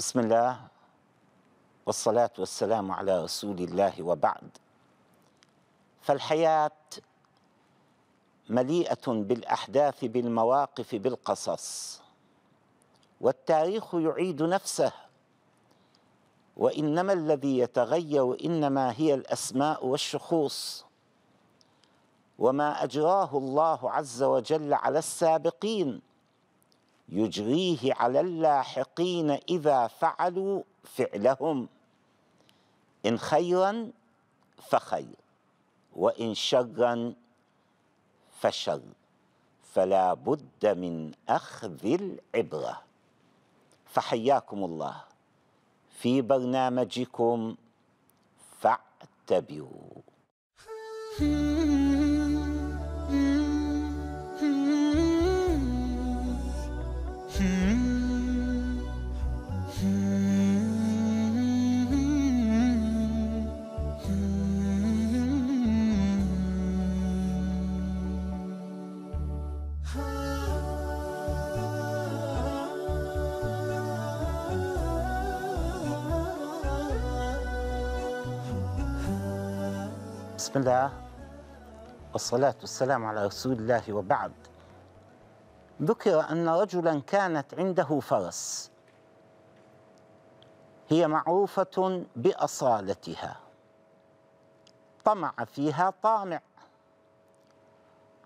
بسم الله والصلاة والسلام على رسول الله وبعد فالحياة مليئة بالأحداث بالمواقف بالقصص والتاريخ يعيد نفسه وإنما الذي يتغير إنما هي الأسماء والشخوص وما أجراه الله عز وجل على السابقين يجريه على اللاحقين إذا فعلوا فعلهم إن خيرا فخير وإن شرا فشر فلا بد من أخذ العبرة فحياكم الله في برنامجكم فاعتبروا بسم الله والصلاة والسلام على رسول الله وبعد ذكر أن رجلا كانت عنده فرس هي معروفة بأصالتها طمع فيها طامع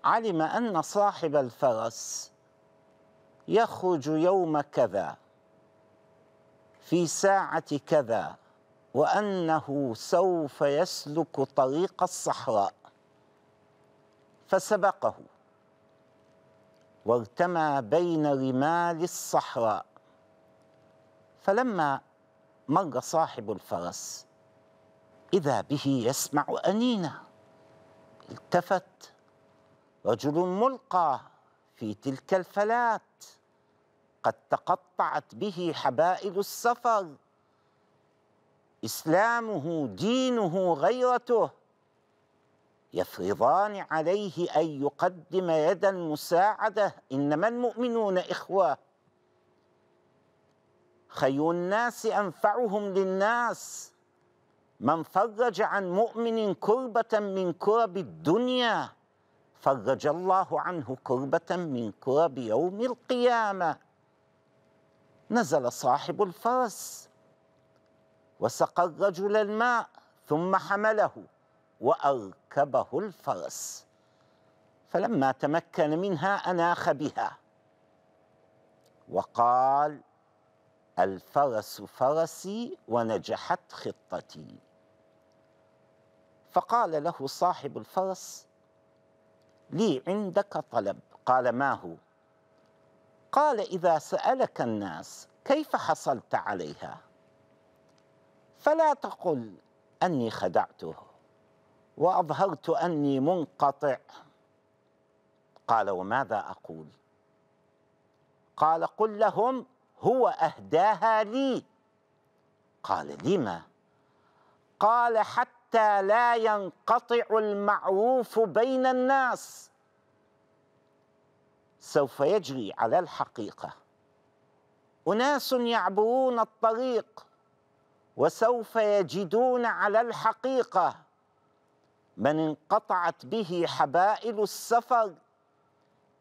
علم أن صاحب الفرس يخرج يوم كذا في ساعة كذا وأنه سوف يسلك طريق الصحراء فسبقه وارتمى بين رمال الصحراء فلما مر صاحب الفرس إذا به يسمع أنينا التفت رجل ملقى في تلك الفلات قد تقطعت به حبائل السفر اسلامه دينه غيرته يفرضان عليه ان يقدم يد المساعده انما المؤمنون اخوه خير الناس انفعهم للناس من فرج عن مؤمن كربه من كرب الدنيا فرج الله عنه كربه من كرب يوم القيامه نزل صاحب الفرس وسقى الرجل الماء ثم حمله وأركبه الفرس فلما تمكن منها أناخ بها وقال الفرس فرسي ونجحت خطتي فقال له صاحب الفرس لي عندك طلب قال ما هو قال اذا سالك الناس كيف حصلت عليها فلا تقل اني خدعته واظهرت اني منقطع قال وماذا اقول قال قل لهم هو اهداها لي قال لما قال حتى لا ينقطع المعروف بين الناس سوف يجري على الحقيقه اناس يعبرون الطريق وسوف يجدون على الحقيقه من انقطعت به حبائل السفر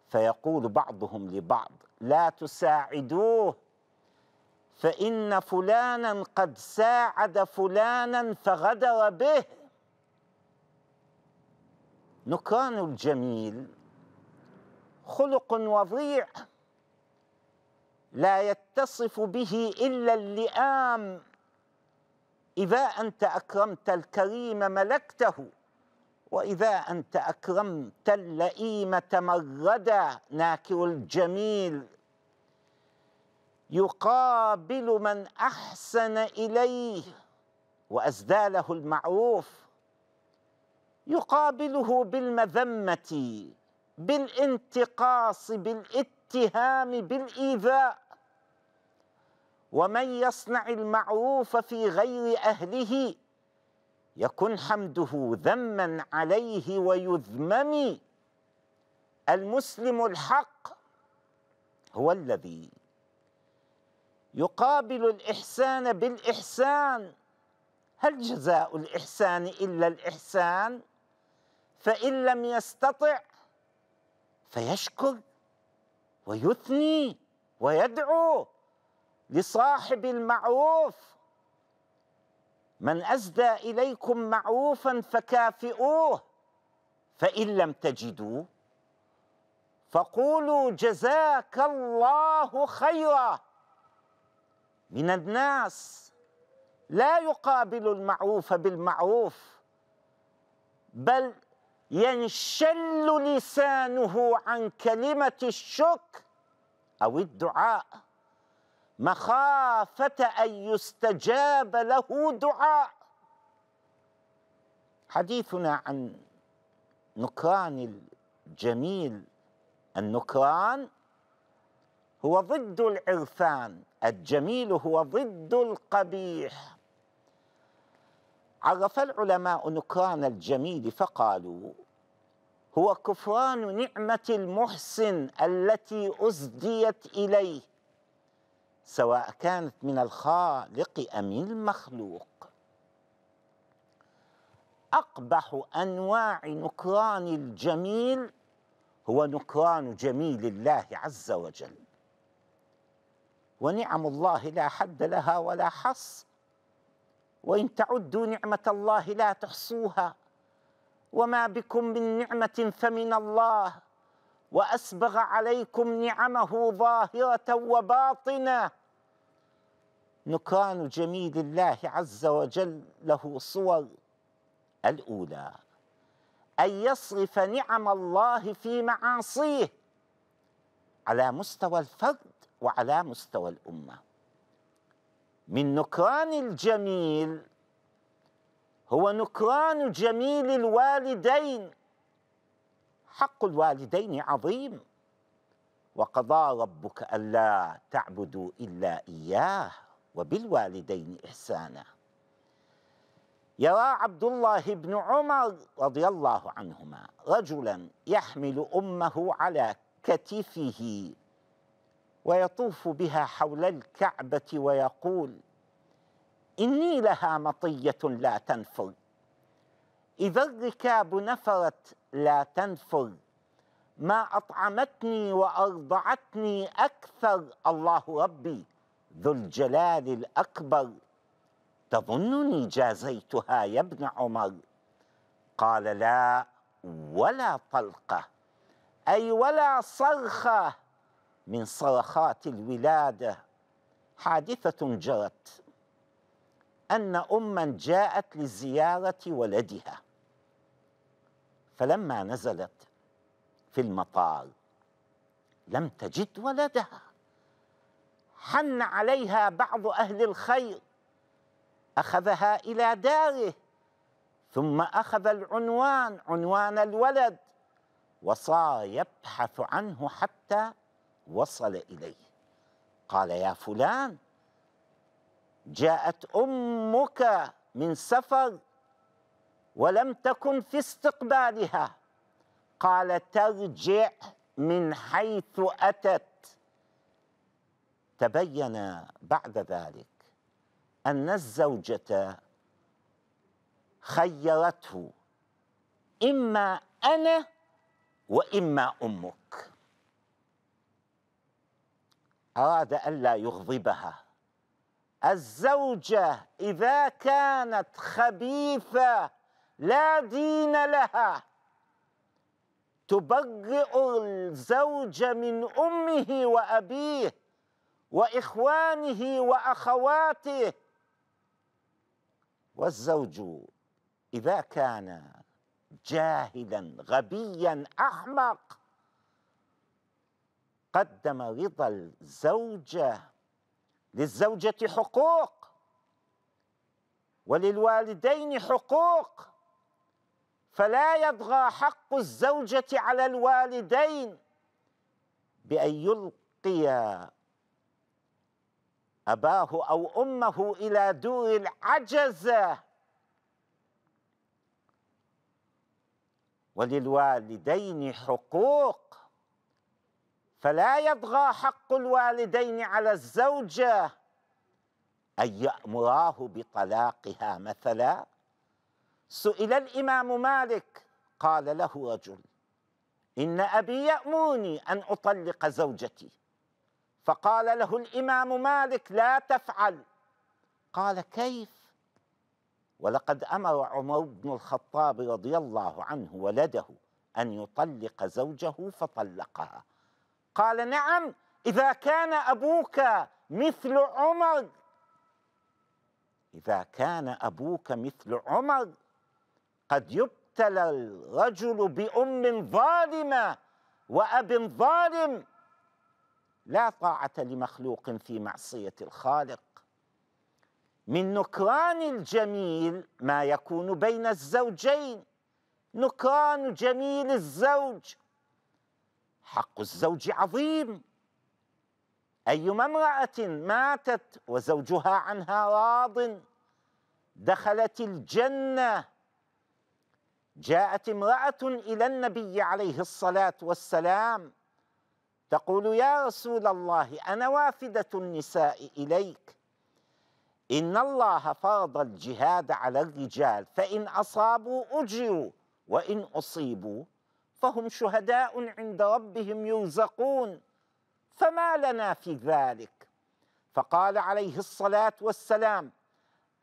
فيقول بعضهم لبعض لا تساعدوه فان فلانا قد ساعد فلانا فغدر به نكران الجميل خلق وضيع لا يتصف به الا اللئام إذا أنت أكرمت الكريم ملكته وإذا أنت أكرمت اللئيم تمردا ناكر الجميل يقابل من أحسن إليه وأزداله المعروف يقابله بالمذمة بالانتقاص بالاتهام بالإيذاء ومن يصنع المعروف في غير أهله يكن حمده ذما عليه ويذمم المسلم الحق هو الذي يقابل الإحسان بالإحسان هل جزاء الإحسان إلا الإحسان فإن لم يستطع فيشكر ويثني ويدعو لصاحب المعروف من أزدى إليكم معروفا فكافئوه فإن لم تجدوا فقولوا جزاك الله خيرا من الناس لا يقابل المعروف بالمعروف بل ينشل لسانه عن كلمة الشكر أو الدعاء مخافة أن يستجاب له دعاء حديثنا عن نكران الجميل النكران هو ضد العرفان الجميل هو ضد القبيح عرف العلماء نكران الجميل فقالوا هو كفران نعمة المحسن التي أزديت إليه سواء كانت من الخالق أم المخلوق أقبح أنواع نكران الجميل هو نكران جميل الله عز وجل ونعم الله لا حد لها ولا حص وإن تعدوا نعمة الله لا تحصوها وما بكم من نعمة فمن الله واسبغ عليكم نعمه ظاهره وباطنه نكران جميل الله عز وجل له صور الاولى ان يصرف نعم الله في معاصيه على مستوى الفرد وعلى مستوى الامه من نكران الجميل هو نكران جميل الوالدين حق الوالدين عظيم وقضى ربك ألا تعبدوا إلا إياه وبالوالدين إحسانا يرى عبد الله بن عمر رضي الله عنهما رجلا يحمل أمه على كتفه ويطوف بها حول الكعبة ويقول إني لها مطية لا تنفر إذا الركاب نفرت لا تنفر ما أطعمتني وأرضعتني أكثر الله ربي ذو الجلال الأكبر تظنني جازيتها يا ابن عمر قال لا ولا طلقة أي ولا صرخة من صرخات الولادة حادثة جرت أن أما جاءت لزيارة ولدها فلما نزلت في المطار لم تجد ولدها حن عليها بعض أهل الخير أخذها إلى داره ثم أخذ العنوان عنوان الولد وصار يبحث عنه حتى وصل إليه قال يا فلان جاءت أمك من سفر ولم تكن في استقبالها قال ترجع من حيث اتت تبين بعد ذلك ان الزوجه خيرته اما انا واما امك اراد الا يغضبها الزوجه اذا كانت خبيثه لا دين لها تبرئ الزوج من امه وابيه واخوانه واخواته والزوج اذا كان جاهلا غبيا احمق قدم رضا الزوجه للزوجه حقوق وللوالدين حقوق فلا يطغى حق الزوجة على الوالدين بأن يلقي أباه أو أمه إلى دور العجز وللوالدين حقوق فلا يطغى حق الوالدين على الزوجة أن يأمراه بطلاقها مثلا سئل الامام مالك قال له رجل ان ابي يامرني ان اطلق زوجتي فقال له الامام مالك لا تفعل قال كيف ولقد امر عمر بن الخطاب رضي الله عنه ولده ان يطلق زوجه فطلقها قال نعم اذا كان ابوك مثل عمر اذا كان ابوك مثل عمر قد يبتلى الرجل بأم ظالمة وأب ظالم لا طاعة لمخلوق في معصية الخالق من نكران الجميل ما يكون بين الزوجين نكران جميل الزوج حق الزوج عظيم أيما امرأة ماتت وزوجها عنها راضٍ دخلت الجنة جاءت امراه الى النبي عليه الصلاه والسلام تقول يا رسول الله انا وافده النساء اليك ان الله فرض الجهاد على الرجال فان اصابوا اجروا وان اصيبوا فهم شهداء عند ربهم يرزقون فما لنا في ذلك فقال عليه الصلاه والسلام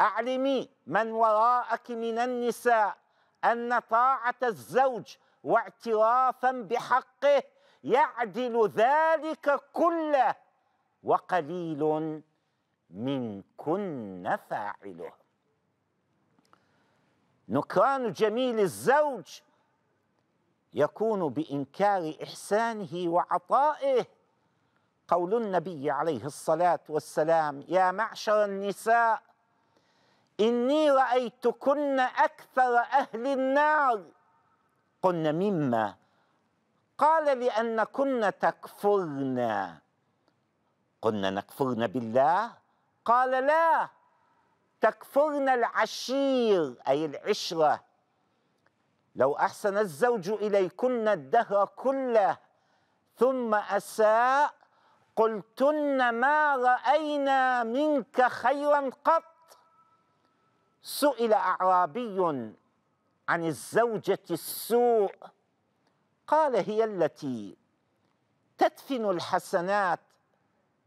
اعلمي من وراءك من النساء أن طاعة الزوج واعترافا بحقه يعدل ذلك كله وقليل منكن فاعله نكران جميل الزوج يكون بإنكار إحسانه وعطائه قول النبي عليه الصلاة والسلام يا معشر النساء إني رأيتكن أكثر أهل النار قلنا مما قال لأنكن تكفرن قلنا نكفرن بالله قال لا تكفرن العشير أي العشرة لو أحسن الزوج إليكن الدهر كله ثم أساء قلتن ما رأينا منك خيرا قط سئل اعرابي عن الزوجه السوء قال هي التي تدفن الحسنات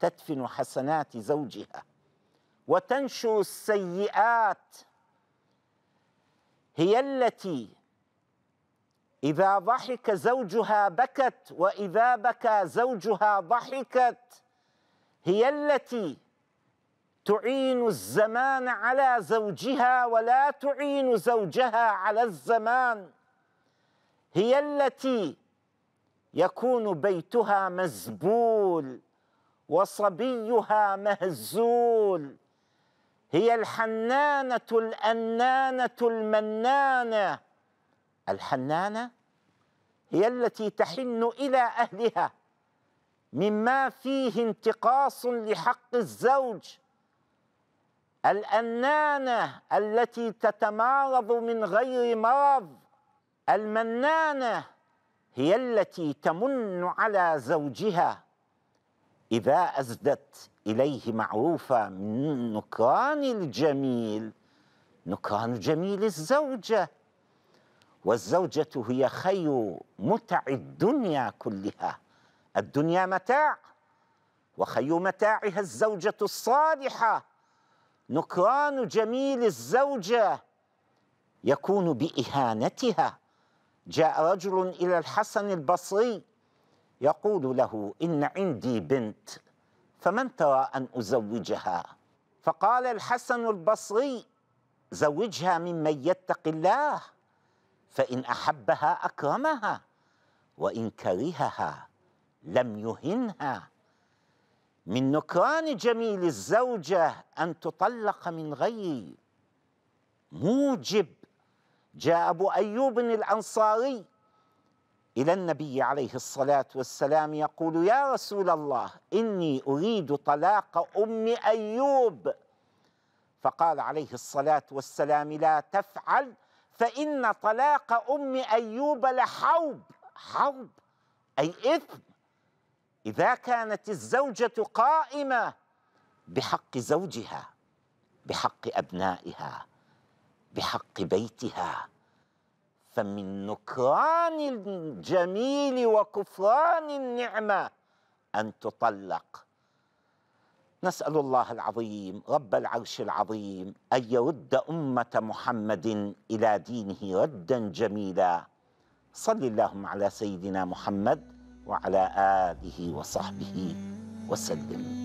تدفن حسنات زوجها وتنشر السيئات هي التي اذا ضحك زوجها بكت واذا بكى زوجها ضحكت هي التي تعين الزمان على زوجها ولا تعين زوجها على الزمان هي التي يكون بيتها مزبول وصبيها مهزول هي الحنانة الأنانة المنانة الحنانة هي التي تحن إلى أهلها مما فيه انتقاص لحق الزوج الأنانة التي تتمارض من غير مرض المنانة هي التي تمن على زوجها إذا أزدت إليه معروفة من نكران الجميل نكران جميل الزوجة والزوجة هي خير متع الدنيا كلها الدنيا متاع وخير متاعها الزوجة الصالحة نكران جميل الزوجه يكون باهانتها جاء رجل الى الحسن البصري يقول له ان عندي بنت فمن ترى ان ازوجها فقال الحسن البصري زوجها ممن يتق الله فان احبها اكرمها وان كرهها لم يهنها من نكران جميل الزوجة أن تطلق من غير موجب جاء أبو أيوب الأنصاري إلى النبي عليه الصلاة والسلام يقول يا رسول الله إني أريد طلاق أم أيوب فقال عليه الصلاة والسلام لا تفعل فإن طلاق أم أيوب لحوب حوب أي إثم إذا كانت الزوجة قائمة بحق زوجها بحق أبنائها بحق بيتها فمن نكران الجميل وكفران النعمة أن تطلق نسأل الله العظيم رب العرش العظيم أن يرد أمة محمد إلى دينه ردا جميلا صل اللهم على سيدنا محمد وعلى آله وصحبه وسلم